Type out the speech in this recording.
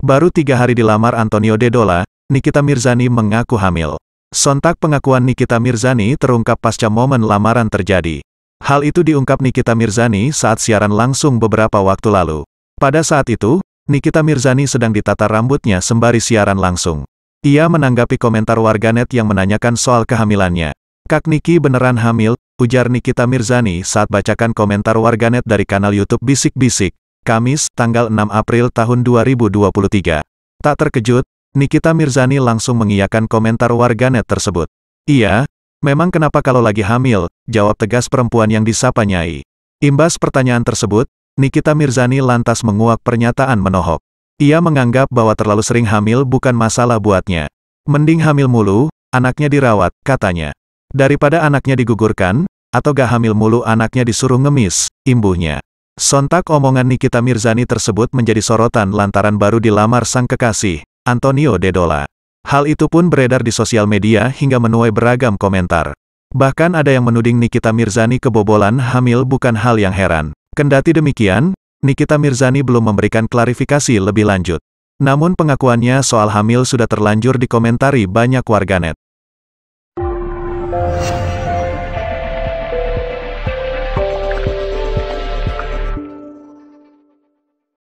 Baru tiga hari dilamar Antonio Dedola, Nikita Mirzani mengaku hamil. Sontak pengakuan Nikita Mirzani terungkap pasca momen lamaran terjadi. Hal itu diungkap Nikita Mirzani saat siaran langsung beberapa waktu lalu. Pada saat itu, Nikita Mirzani sedang ditata rambutnya sembari siaran langsung. Ia menanggapi komentar warganet yang menanyakan soal kehamilannya. Kak Niki beneran hamil, ujar Nikita Mirzani saat bacakan komentar warganet dari kanal YouTube Bisik Bisik. Kamis, tanggal 6 April tahun 2023. Tak terkejut, Nikita Mirzani langsung mengiyakan komentar warganet tersebut. Iya, memang kenapa kalau lagi hamil, jawab tegas perempuan yang disapa Nyai. Imbas pertanyaan tersebut, Nikita Mirzani lantas menguak pernyataan menohok. Ia menganggap bahwa terlalu sering hamil bukan masalah buatnya. Mending hamil mulu, anaknya dirawat, katanya. Daripada anaknya digugurkan, atau gak hamil mulu anaknya disuruh ngemis, imbuhnya. Sontak omongan Nikita Mirzani tersebut menjadi sorotan lantaran baru dilamar sang kekasih, Antonio Dedola. Hal itu pun beredar di sosial media hingga menuai beragam komentar. Bahkan ada yang menuding Nikita Mirzani kebobolan hamil bukan hal yang heran. Kendati demikian, Nikita Mirzani belum memberikan klarifikasi lebih lanjut. Namun pengakuannya soal hamil sudah terlanjur dikomentari banyak warganet.